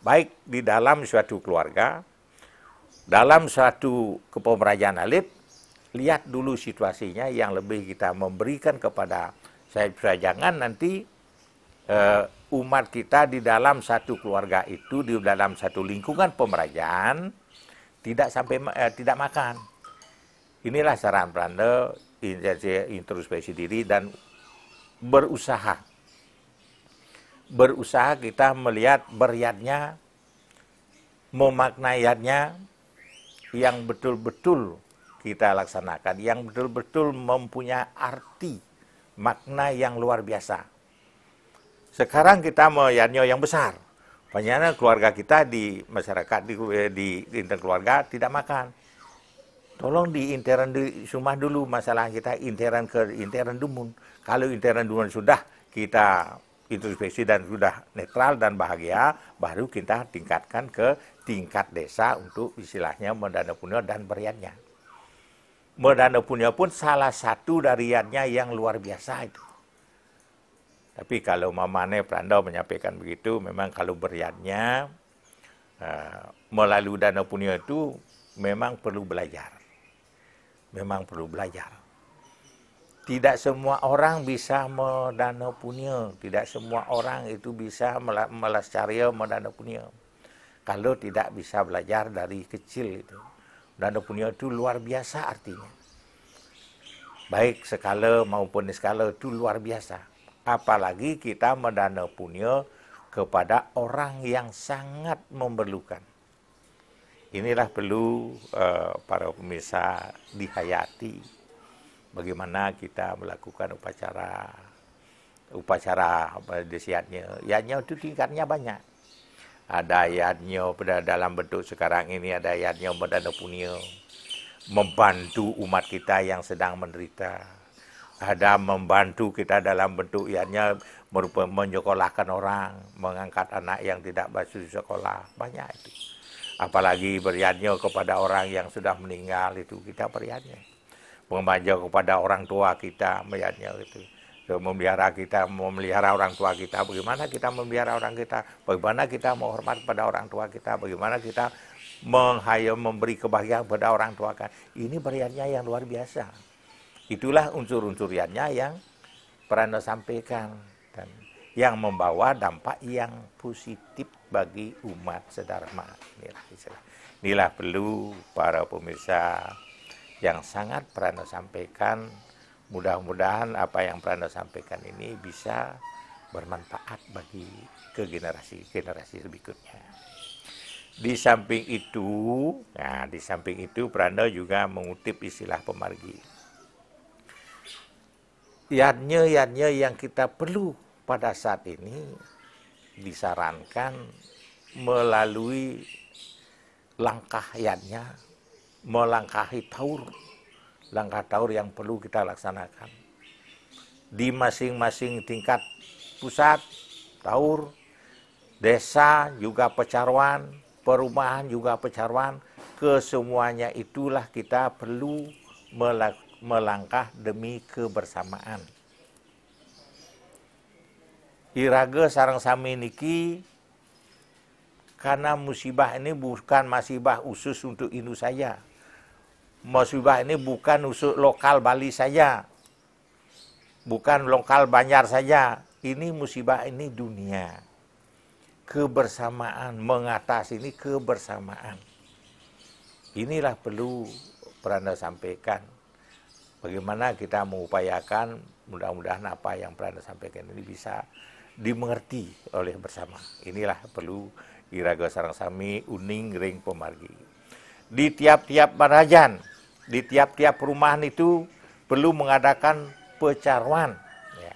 baik di dalam suatu keluarga, dalam suatu kepemerajaan alif, lihat dulu situasinya yang lebih kita memberikan kepada saya jangan nanti uh, umat kita di dalam satu keluarga itu di dalam satu lingkungan pemerajaan tidak sampai uh, tidak makan. Inilah saran Belanda introspeksi diri dan berusaha berusaha kita melihat beriatnya, memaknaiatnya yang betul-betul kita laksanakan, yang betul-betul mempunyai arti makna yang luar biasa. Sekarang kita melihatnya yang besar. Banyaknya keluarga kita di masyarakat, di, di, keluarga tidak makan. Tolong di intern di rumah dulu masalah kita intern ke intern dumun. Kalau intern dumun sudah kita introspeksi dan sudah netral dan bahagia, baru kita tingkatkan ke tingkat desa untuk istilahnya mendana punya dan beriannya. Mendana punya pun salah satu dari riatnya yang luar biasa itu. Tapi kalau Mamane Prando menyampaikan begitu, memang kalau beriannya uh, melalui dana punya itu memang perlu belajar. Memang perlu belajar tidak semua orang bisa mendana punya, tidak semua orang itu bisa melestarikan mendana punya. Kalau tidak bisa belajar dari kecil itu. Mendana punya itu luar biasa artinya. Baik skala maupun skala itu luar biasa. Apalagi kita mendana punya kepada orang yang sangat memerlukan. Inilah perlu uh, para pemirsa dihayati bagaimana kita melakukan upacara upacara desiatnya. Yatnya itu tingkatnya banyak. Ada yatnya pada dalam bentuk sekarang ini ada yatnya pada punya membantu umat kita yang sedang menderita. Ada membantu kita dalam bentuk yatnya merupakan menyekolahkan orang, mengangkat anak yang tidak masuk sekolah. Banyak itu. Apalagi beriannya kepada orang yang sudah meninggal itu kita beriannya memanja kepada orang tua kita melihatnya itu, memelihara kita, memelihara orang tua kita, bagaimana kita memelihara orang kita, bagaimana kita menghormat pada orang tua kita, bagaimana kita menghayo memberi kebahagiaan pada orang tua kita Ini variannya yang luar biasa. Itulah unsur unsurnya yang pernah sampaikan dan yang membawa dampak yang positif bagi umat sedharma. Inilah Inilah perlu para pemirsa yang sangat Prano sampaikan. Mudah-mudahan apa yang Prano sampaikan ini bisa bermanfaat bagi ke generasi-generasi berikutnya. Di samping itu, nah di samping itu Prano juga mengutip istilah pemargi. Yadnya-yadnya yang kita perlu pada saat ini disarankan melalui langkah yadnya melangkahi taur. Langkah taur yang perlu kita laksanakan. Di masing-masing tingkat pusat, taur, desa juga pecaruan, perumahan juga pecaruan, kesemuanya itulah kita perlu melangkah demi kebersamaan. Irage sarang sami niki karena musibah ini bukan musibah usus untuk Indo saya, Musibah ini bukan usus lokal Bali saja. Bukan lokal Banjar saja. Ini musibah ini dunia. Kebersamaan, mengatasi ini kebersamaan. Inilah perlu Peranda sampaikan. Bagaimana kita mengupayakan mudah-mudahan apa yang Peranda sampaikan ini bisa dimengerti oleh bersama. Inilah perlu Iraga Sarangsami, Uning, Ring, Pemargi. Di tiap-tiap marajan, di tiap-tiap perumahan itu perlu mengadakan pecaruan ya,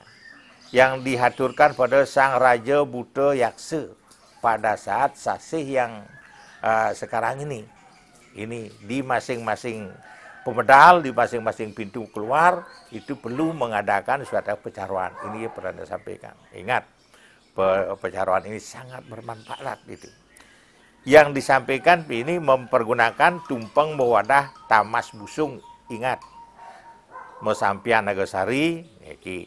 yang dihaturkan pada Sang Raja Buta Yaksa pada saat sasih yang uh, sekarang ini. Ini di masing-masing pemedal di masing-masing pintu keluar itu perlu mengadakan suatu pecaruan. Ini yang pernah saya sampaikan. Ingat, pencarian ini sangat bermanfaat gitu. Yang disampaikan ini mempergunakan tumpeng mewadah tamas busung ingat mesampian nagasari ini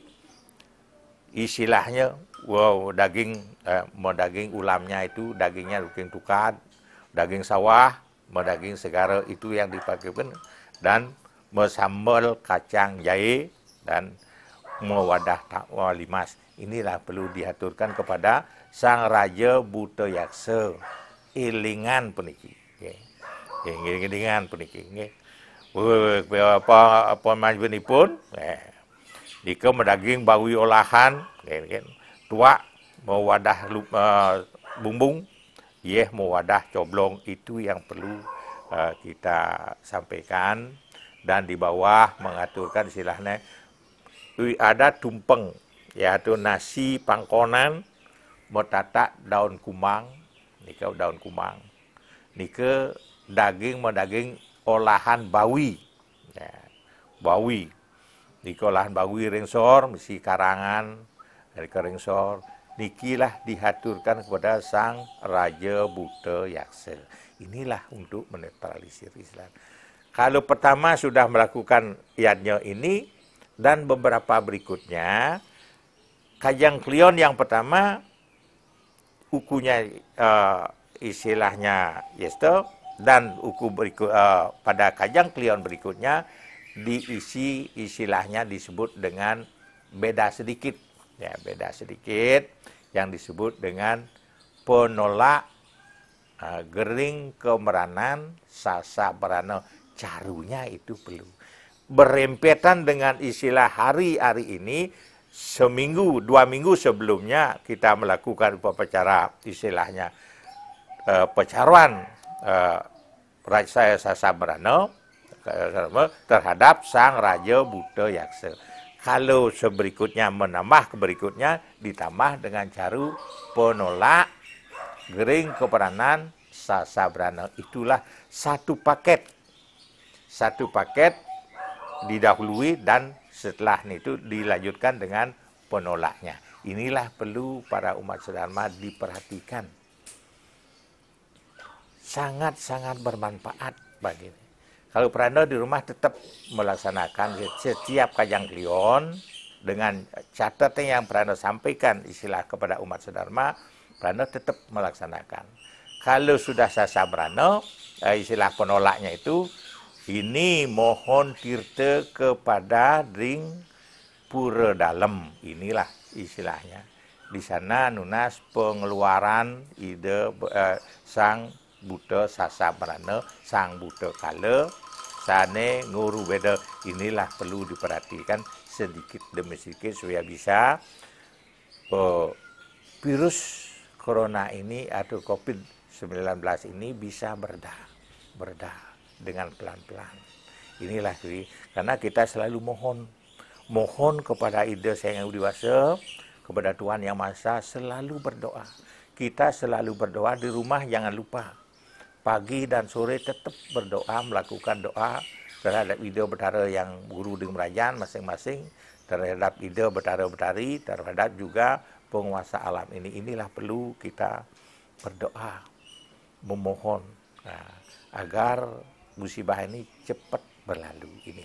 istilahnya wow daging eh, mau daging ulamnya itu dagingnya daging tukar daging sawah mau daging segara itu yang dipakai pun dan mesambel kacang jahe dan mewadah takwa limas. Inilah perlu diaturkan kepada sang raja buta yaksa. Ilingan peniki. Okay. Ilingan peniki. Okay. Apa apa majbeni pun. Eh. Jika mendaging bawi olahan. Okay. Tua mewadah uh, bumbung. Yeh mewadah coblong. Itu yang perlu uh, kita sampaikan. Dan di bawah mengaturkan silahnya Lui ada tumpeng, yaitu nasi pangkonan, metata daun kumang, nika daun kumang, nika daging daging olahan bawi, ya, bawi, nika olahan bawi ringsor, misi karangan, dari ringsor, nikilah dihaturkan kepada sang Raja Buta Yaksel, Inilah untuk menetralisir Islam. Kalau pertama sudah melakukan iadnya ini, dan beberapa berikutnya. Kajang Klion yang pertama ukunya uh, istilahnya Yesto dan uku berikut uh, eh, pada Kajang Klion berikutnya diisi istilahnya disebut dengan beda sedikit ya beda sedikit yang disebut dengan penolak uh, eh, gering kemeranan sasa berano carunya itu belum berempetan dengan istilah hari-hari ini seminggu, dua minggu sebelumnya kita melakukan upacara istilahnya e, pecaruan e, eh, Raja terhadap sang Raja Buddha Yaksa. Kalau seberikutnya menambah berikutnya ditambah dengan caru penolak gering keperanan Sasabrana. Itulah satu paket. Satu paket didahului dan setelah itu dilanjutkan dengan penolaknya. Inilah perlu para umat sedharma diperhatikan. Sangat-sangat bermanfaat bagi kalau Prando di rumah tetap melaksanakan setiap kajang klion dengan catatan yang Prando sampaikan istilah kepada umat sedharma, Prando tetap melaksanakan. Kalau sudah sasa Prando, eh, istilah penolaknya itu ini mohon tirta kepada ring pura dalam. Inilah istilahnya. Di sana nunas pengeluaran ide eh, sang Buddha merana sang Buddha kale sane nguru beda. Inilah perlu diperhatikan sedikit demi sedikit supaya bisa eh, virus corona ini atau COVID-19 ini bisa berdah, berdah dengan pelan-pelan. Inilah kiri karena kita selalu mohon, mohon kepada ide saya yang dewasa, kepada Tuhan yang Maha selalu berdoa. Kita selalu berdoa di rumah, jangan lupa. Pagi dan sore tetap berdoa, melakukan doa terhadap ide betara yang guru di Merajan masing-masing, terhadap ide betara-betari, terhadap juga penguasa alam ini. Inilah perlu kita berdoa, memohon nah, agar musibah ini cepat berlalu. Ini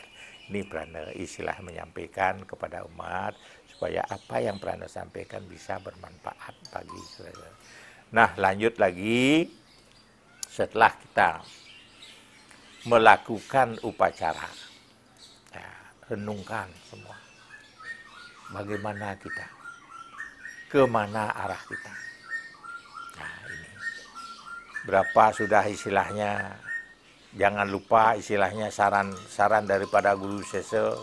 ini Prana istilah menyampaikan kepada umat supaya apa yang Prana sampaikan bisa bermanfaat bagi saudara. Nah, lanjut lagi setelah kita melakukan upacara. Ya, renungkan semua. Bagaimana kita? Kemana arah kita? Nah, ini. Berapa sudah istilahnya jangan lupa istilahnya saran-saran daripada guru sesel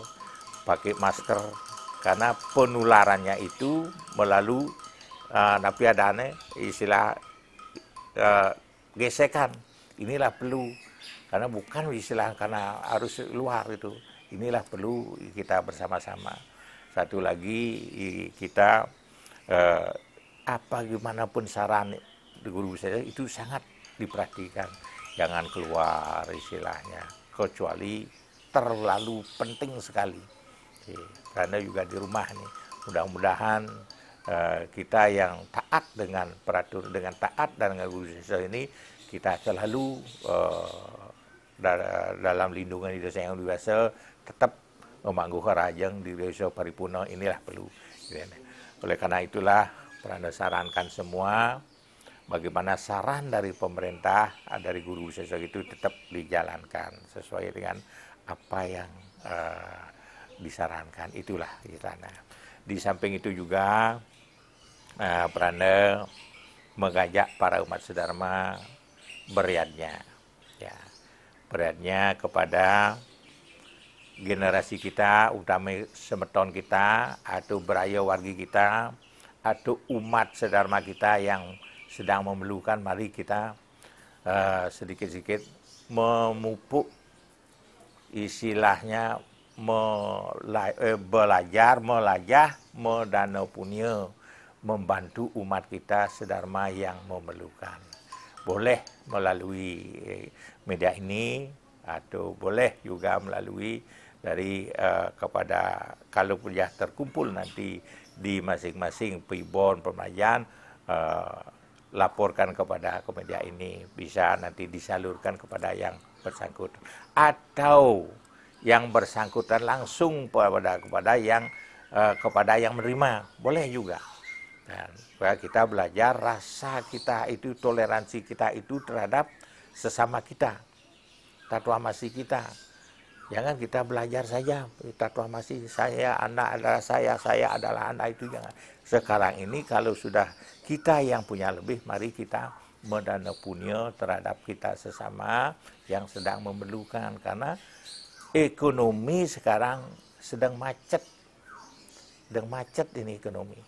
pakai masker karena penularannya itu melalui uh, napi adane istilah uh, gesekan inilah perlu karena bukan istilah karena harus luar itu inilah perlu kita bersama-sama satu lagi kita uh, apa gimana pun saran guru saya itu sangat diperhatikan jangan keluar istilahnya kecuali terlalu penting sekali karena juga di rumah nih mudah-mudahan eh, kita yang taat dengan peraturan dengan taat dan dengan guru ini kita selalu eh, dalam lindungan di desa yang biasa tetap memangguh kerajang di desa paripurna inilah perlu oleh karena itulah Peranda sarankan semua bagaimana saran dari pemerintah eh, dari guru sosial itu tetap dijalankan sesuai dengan apa yang uh, disarankan itulah di sana. di samping itu juga uh, eh, Prana mengajak para umat sedharma beriannya ya beriannya kepada generasi kita, utama semeton kita, atau beraya wargi kita, atau umat sedharma kita yang sedang memerlukan, mari kita eh, sedikit-sedikit uh, memupuk istilahnya melai, eh, belajar, melajah, punya membantu umat kita sedarma yang memerlukan. Boleh melalui eh, media ini atau boleh juga melalui dari uh, kepada kalau kuliah terkumpul nanti di masing-masing pribon pemajian uh, laporkan kepada media ini bisa nanti disalurkan kepada yang bersangkutan atau yang bersangkutan langsung kepada kepada yang eh, kepada yang menerima boleh juga dan kita belajar rasa kita itu toleransi kita itu terhadap sesama kita tatwa masih kita Jangan kita belajar saja tatwa masih saya anda adalah saya, saya adalah anda itu jangan. Sekarang ini kalau sudah kita yang punya lebih, mari kita mendana punya terhadap kita sesama yang sedang memerlukan karena ekonomi sekarang sedang macet. Sedang macet ini ekonomi.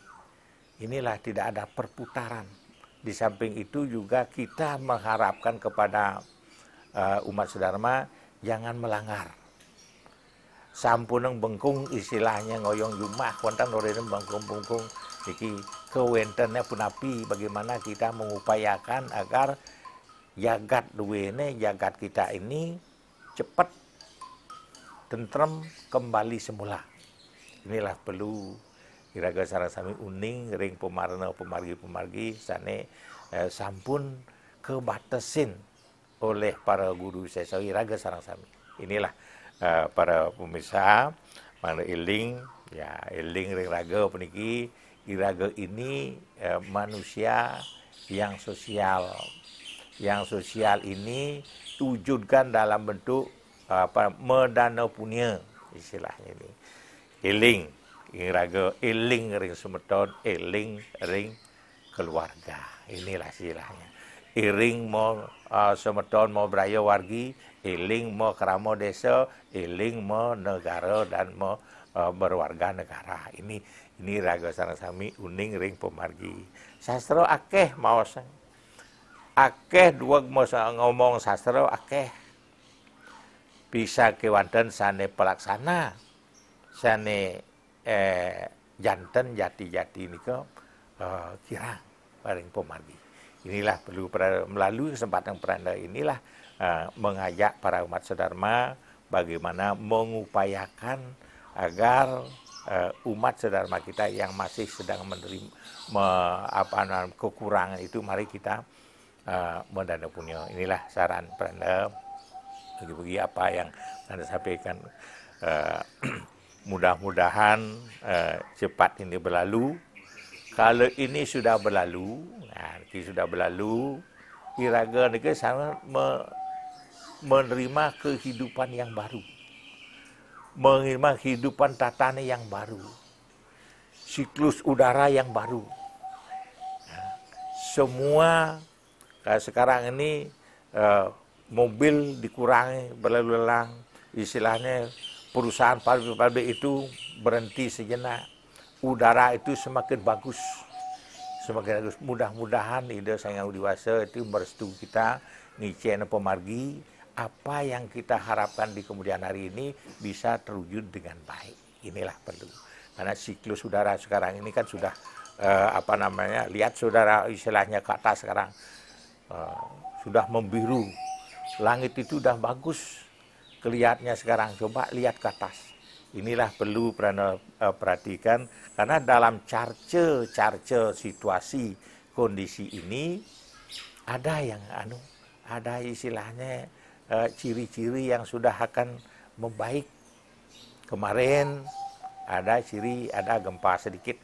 Inilah tidak ada perputaran. Di samping itu juga kita mengharapkan kepada uh, umat sedharma jangan melanggar sampuneng bengkung istilahnya ngoyong jumah wonten norene bengkung-bengkung iki kewentennya pun api bagaimana kita mengupayakan agar jagat duwene jagat kita ini cepat tentrem kembali semula inilah perlu kira-kira sarasami uning ring pemarna pemargi pemargi sane eh, sampun kebatesin oleh para guru saya raga sarang sami inilah uh, para pemirsa mana iling ya iling ring raga peniki iraga ini uh, manusia yang sosial yang sosial ini wujudkan dalam bentuk apa medana punya istilahnya ini iling iraga iling ring iling ring keluarga inilah istilahnya iring mo uh, sumedon mo brayo wargi, iling mo kramo desa, iling mo negara dan mo uh, berwarga negara. Ini ini raga sarasami uning ring pemargi. Sastra akeh maos. Akeh dua mau ngomong sastra akeh. Bisa kewandan sane pelaksana. Sane eh, janten jati-jati niko uh, kirang paling pemargi inilah perlu melalui kesempatan peranda inilah uh, mengajak para umat sedharma bagaimana mengupayakan agar uh, umat sedharma kita yang masih sedang menerima me, apa namanya kekurangan itu mari kita uh, eh, mendana punya inilah saran peranda bagi-bagi apa yang anda sampaikan uh, mudah-mudahan uh, cepat ini berlalu kalau ini sudah berlalu, nanti sudah berlalu, Iraga negara sangat me, menerima kehidupan yang baru. Menerima kehidupan tatane yang baru. Siklus udara yang baru. Nah, semua sekarang ini uh, mobil dikurangi berlalu lalang istilahnya perusahaan pabrik-pabrik itu berhenti sejenak udara itu semakin bagus semakin bagus mudah-mudahan ide saya yang dewasa itu merestu kita ngicen pemargi apa yang kita harapkan di kemudian hari ini bisa terwujud dengan baik inilah perlu karena siklus udara sekarang ini kan sudah eh, apa namanya lihat saudara istilahnya ke atas sekarang eh, sudah membiru langit itu sudah bagus kelihatnya sekarang coba lihat ke atas Inilah perlu eh, perhatikan karena dalam charge charge situasi kondisi ini ada yang anu ada istilahnya eh, ciri-ciri yang sudah akan membaik. Kemarin ada ciri ada gempa sedikit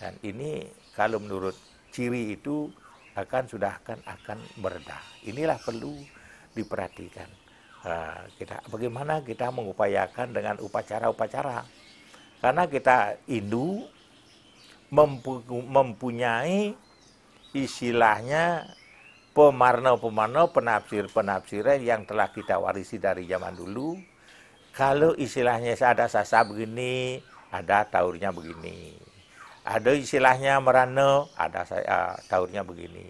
dan ini kalau menurut ciri itu akan sudah akan akan berda Inilah perlu diperhatikan kita bagaimana kita mengupayakan dengan upacara-upacara karena kita Hindu mempunyai istilahnya pemarno-pemarno penafsir-penafsiran yang telah kita warisi dari zaman dulu kalau istilahnya ada sasa begini ada taurnya begini ada istilahnya merano ada saya ah, taurnya begini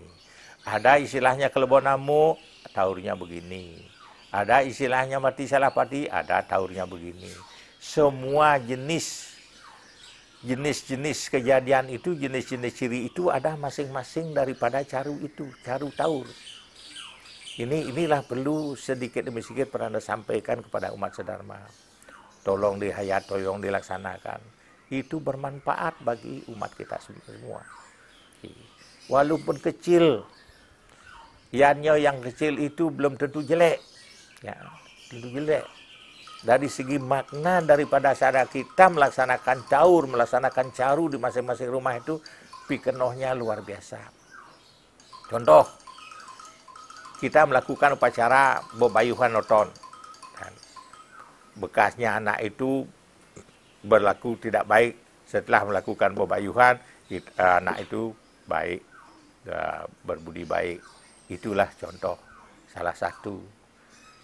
ada istilahnya kelebonamu taurnya begini ada istilahnya mati salah salapati, ada taurnya begini. Semua jenis jenis-jenis kejadian itu, jenis-jenis ciri itu ada masing-masing daripada caru itu, caru taur. Ini inilah perlu sedikit demi sedikit pernah Anda sampaikan kepada umat sedharma. Tolong dihayat, tolong dilaksanakan. Itu bermanfaat bagi umat kita semua. Walaupun kecil, yanyo yang kecil itu belum tentu jelek. Ya, gile. Dari segi makna daripada cara kita melaksanakan caur, melaksanakan caru di masing-masing rumah itu pikenohnya luar biasa. Contoh, kita melakukan upacara bebayuhan noton. Dan bekasnya anak itu berlaku tidak baik setelah melakukan bebayuhan, eh, anak itu baik, eh, berbudi baik. Itulah contoh salah satu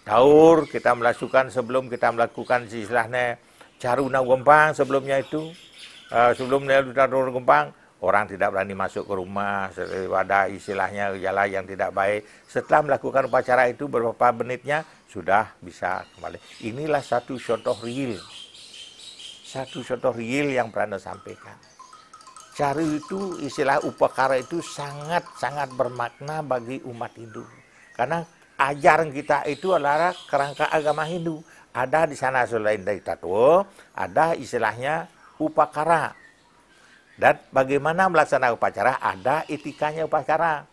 daur kita melakukan sebelum kita melakukan istilahnya caruna gempang sebelumnya itu uh, eh, sebelumnya daur gempang orang tidak berani masuk ke rumah ada istilahnya gejala yang tidak baik setelah melakukan upacara itu beberapa menitnya sudah bisa kembali inilah satu contoh real satu contoh real yang pernah sampaikan Cari itu istilah upacara itu sangat-sangat bermakna bagi umat Hindu. Karena ajaran kita itu adalah kerangka agama Hindu. Ada di sana selain dari tatwa, ada istilahnya upacara. Dan bagaimana melaksanakan upacara, ada etikanya upacara.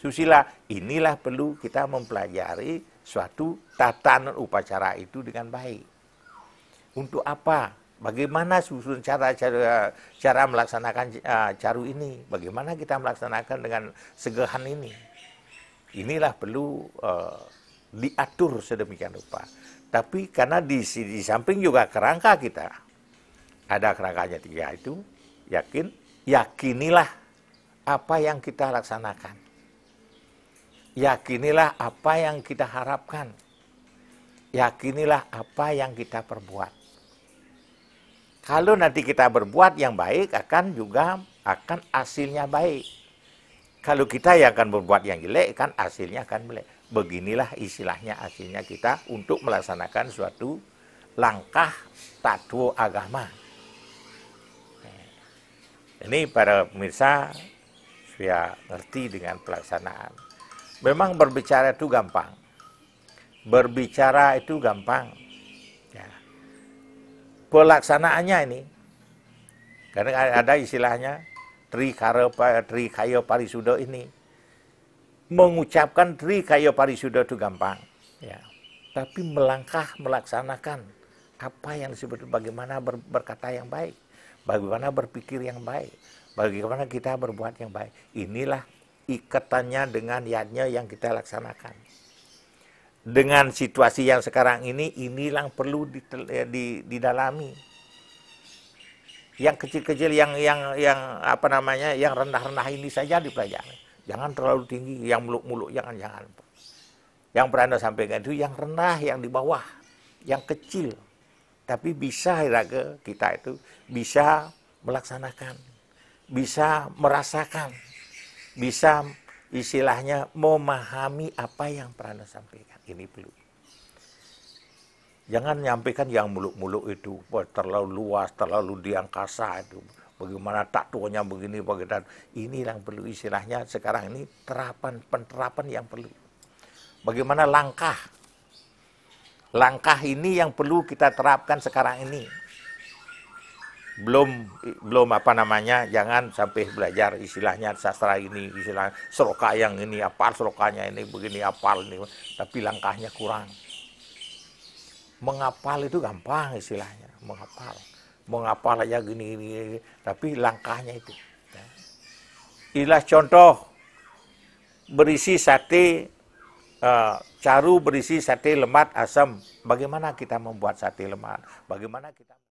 Susila, inilah perlu kita mempelajari suatu tatanan upacara itu dengan baik. Untuk apa? Bagaimana susun cara cara, cara melaksanakan uh, caru ini? Bagaimana kita melaksanakan dengan segehan ini? inilah perlu uh, diatur sedemikian rupa. Tapi karena di, di samping juga kerangka kita, ada kerangkanya tiga itu, yakin, yakinilah apa yang kita laksanakan. Yakinilah apa yang kita harapkan. Yakinilah apa yang kita perbuat. Kalau nanti kita berbuat yang baik akan juga akan hasilnya baik kalau kita yang akan berbuat yang jelek kan hasilnya akan jelek. Beginilah istilahnya hasilnya kita untuk melaksanakan suatu langkah tatwo agama. Eh, ini para pemirsa saya ngerti dengan pelaksanaan. Memang berbicara itu gampang. Berbicara itu gampang. Ya. Pelaksanaannya ini. Karena ada istilahnya tri kara tri parisuda ini mengucapkan tri kaya parisuda itu gampang ya tapi melangkah melaksanakan apa yang disebut bagaimana ber, berkata yang baik bagaimana berpikir yang baik bagaimana kita berbuat yang baik inilah ikatannya dengan yatnya yang kita laksanakan dengan situasi yang sekarang ini inilah yang perlu didalami yang kecil-kecil yang yang yang apa namanya yang rendah-rendah ini saja dipelajari jangan terlalu tinggi yang muluk-muluk jangan jangan yang pernah anda sampaikan itu yang rendah yang di bawah yang kecil tapi bisa hiraga kita itu bisa melaksanakan bisa merasakan bisa istilahnya memahami apa yang pernah anda sampaikan ini perlu Jangan nyampaikan yang muluk-muluk itu, terlalu luas, terlalu di angkasa itu. Bagaimana tak tuanya begini, bagaimana. Ini yang perlu istilahnya sekarang ini terapan, penerapan yang perlu. Bagaimana langkah. Langkah ini yang perlu kita terapkan sekarang ini. Belum belum apa namanya, jangan sampai belajar istilahnya sastra ini, istilah seroka yang ini, apa serokanya ini, begini, apa ini. Tapi langkahnya kurang mengapal itu gampang istilahnya mengapal mengapal aja gini, gini, gini tapi langkahnya itu ya. inilah contoh berisi sate uh, caru berisi sate lemat asam bagaimana kita membuat sate lemat bagaimana kita